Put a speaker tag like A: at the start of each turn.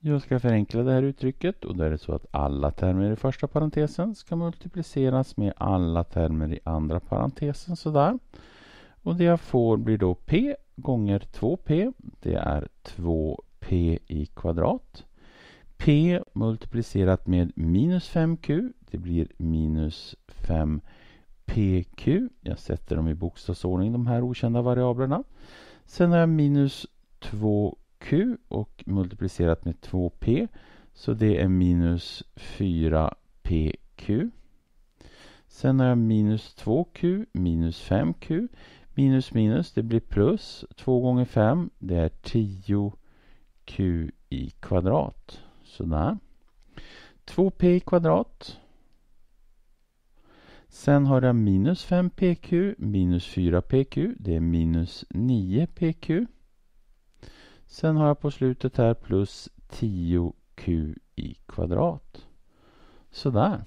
A: Jag ska förenkla det här uttrycket och då är det så att alla termer i första parentesen ska multipliceras med alla termer i andra parentesen sådär. Och det jag får blir då p gånger 2p. Det är 2p i kvadrat. p multiplicerat med minus 5q. Det blir minus 5pq. Jag sätter dem i bokstavsordning de här okända variablerna. Sen har jag minus 2 q och multiplicerat med 2p. Så det är minus 4pq. Sen har jag minus 2q minus 5q. Minus minus, det blir plus. 2 gånger 5, det är 10q i kvadrat. Sådär. 2p i kvadrat. Sen har jag minus 5pq minus 4pq. Det är minus 9pq. Sen har jag på slutet här plus 10q i kvadrat. Sådär.